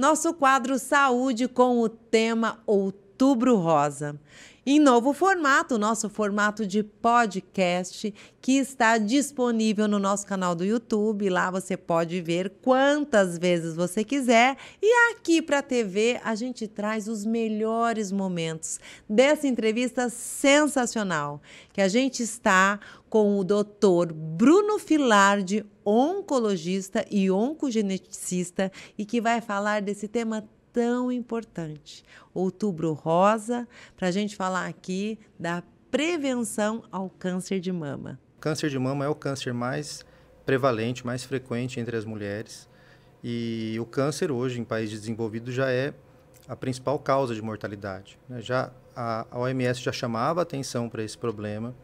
nosso quadro Saúde com o tema Outubro Outubro Rosa. Em novo formato, nosso formato de podcast, que está disponível no nosso canal do YouTube. Lá você pode ver quantas vezes você quiser. E aqui para a TV, a gente traz os melhores momentos dessa entrevista sensacional, que a gente está com o doutor Bruno Filardi, oncologista e oncogeneticista, e que vai falar desse tema tão importante. Outubro Rosa, para a gente falar aqui da prevenção ao câncer de mama. O câncer de mama é o câncer mais prevalente, mais frequente entre as mulheres. E o câncer hoje em países desenvolvidos já é a principal causa de mortalidade. Né? Já a OMS já chamava atenção para esse problema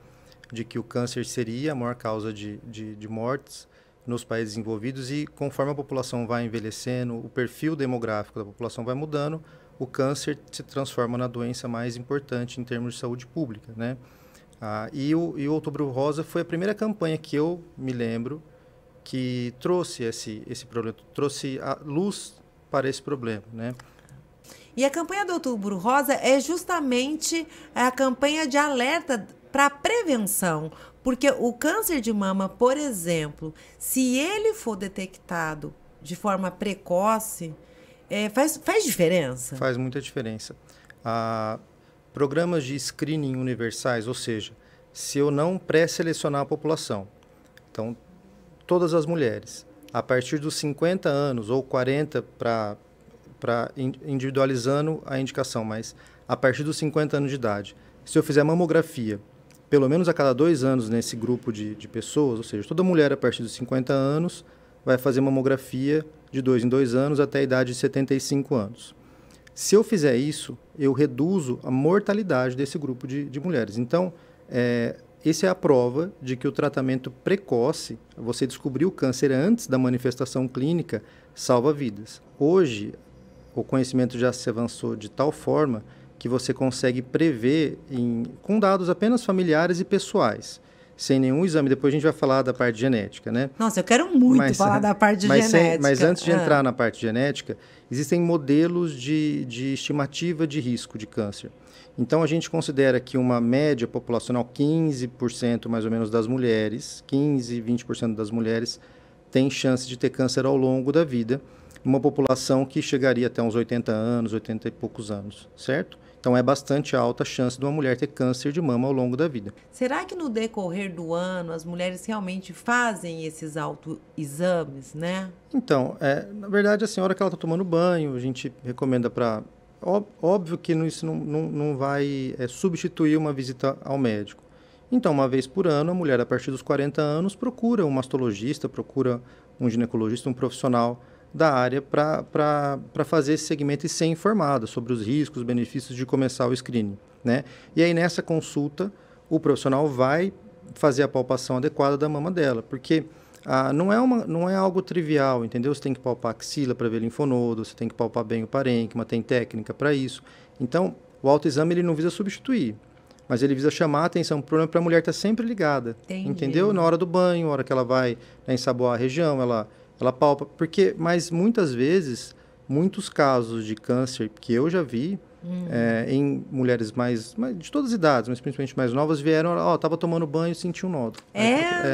de que o câncer seria a maior causa de, de, de mortes nos países envolvidos e conforme a população vai envelhecendo, o perfil demográfico da população vai mudando, o câncer se transforma na doença mais importante em termos de saúde pública, né? Ah, e, o, e o Outubro Rosa foi a primeira campanha que eu me lembro que trouxe esse, esse problema, trouxe a luz para esse problema, né? E a campanha do Outubro Rosa é justamente a campanha de alerta para prevenção, porque o câncer de mama, por exemplo, se ele for detectado de forma precoce, é, faz, faz diferença? Faz muita diferença. Ah, programas de screening universais, ou seja, se eu não pré-selecionar a população, então todas as mulheres, a partir dos 50 anos ou 40 para para individualizando a indicação, mas a partir dos 50 anos de idade, se eu fizer mamografia pelo menos a cada dois anos nesse grupo de, de pessoas, ou seja, toda mulher a partir dos 50 anos vai fazer mamografia de dois em dois anos até a idade de 75 anos. Se eu fizer isso, eu reduzo a mortalidade desse grupo de, de mulheres. Então, é, essa é a prova de que o tratamento precoce, você descobrir o câncer antes da manifestação clínica, salva vidas. Hoje, o conhecimento já se avançou de tal forma que você consegue prever em, com dados apenas familiares e pessoais, sem nenhum exame. Depois a gente vai falar da parte genética, né? Nossa, eu quero muito mas, falar da parte mas genética. Sem, mas antes de ah. entrar na parte genética, existem modelos de, de estimativa de risco de câncer. Então a gente considera que uma média populacional, 15% mais ou menos das mulheres, 15, 20% das mulheres, tem chance de ter câncer ao longo da vida uma população que chegaria até uns 80 anos, 80 e poucos anos, certo? Então é bastante alta a chance de uma mulher ter câncer de mama ao longo da vida. Será que no decorrer do ano as mulheres realmente fazem esses autoexames, né? Então, é, na verdade, a senhora que ela está tomando banho, a gente recomenda para. Óbvio que isso não, não, não vai é, substituir uma visita ao médico. Então, uma vez por ano, a mulher, a partir dos 40 anos, procura um mastologista, procura um ginecologista, um profissional da área para fazer esse segmento e ser informada sobre os riscos, benefícios de começar o screening. Né? E aí, nessa consulta, o profissional vai fazer a palpação adequada da mama dela, porque ah, não, é uma, não é algo trivial, entendeu? Você tem que palpar axila para ver linfonodo, você tem que palpar bem o parênquima, tem técnica para isso. Então, o autoexame ele não visa substituir, mas ele visa chamar a atenção para o problema para a mulher estar tá sempre ligada, Entendi. entendeu? Na hora do banho, na hora que ela vai né, ensaboar a região, ela ela palpa, porque, mas muitas vezes, muitos casos de câncer que eu já vi hum. é, em mulheres mais, mais, de todas as idades, mas principalmente mais novas, vieram, ó, tava tomando banho e senti um nódulo. É?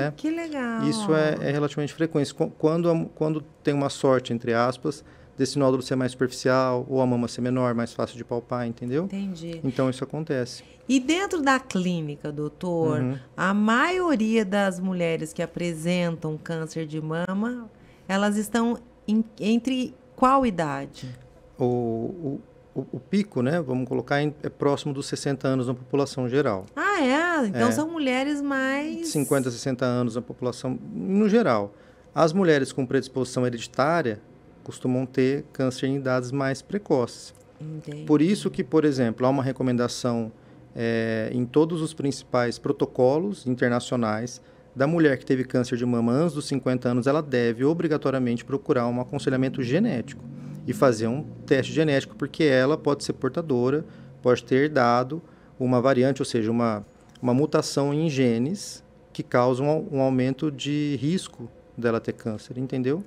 é que legal. Isso é, é, relativamente frequente. Quando, quando tem uma sorte, entre aspas, desse nódulo ser mais superficial ou a mama ser menor, mais fácil de palpar, entendeu? Entendi. Então isso acontece. E dentro da clínica, doutor, uhum. a maioria das mulheres que apresentam câncer de mama elas estão em, entre qual idade? O, o, o, pico, né? Vamos colocar, em, é próximo dos 60 anos na população geral. Ah, é? Então é. são mulheres mais. 50, 60 anos na população no geral. As mulheres com predisposição hereditária costumam ter câncer em idades mais precoces. Entendi. Por isso que, por exemplo, há uma recomendação é, em todos os principais protocolos internacionais da mulher que teve câncer de mama antes dos 50 anos, ela deve obrigatoriamente procurar um aconselhamento genético e fazer um teste genético, porque ela pode ser portadora, pode ter dado uma variante, ou seja, uma, uma mutação em genes que causa um, um aumento de risco dela ter câncer, entendeu?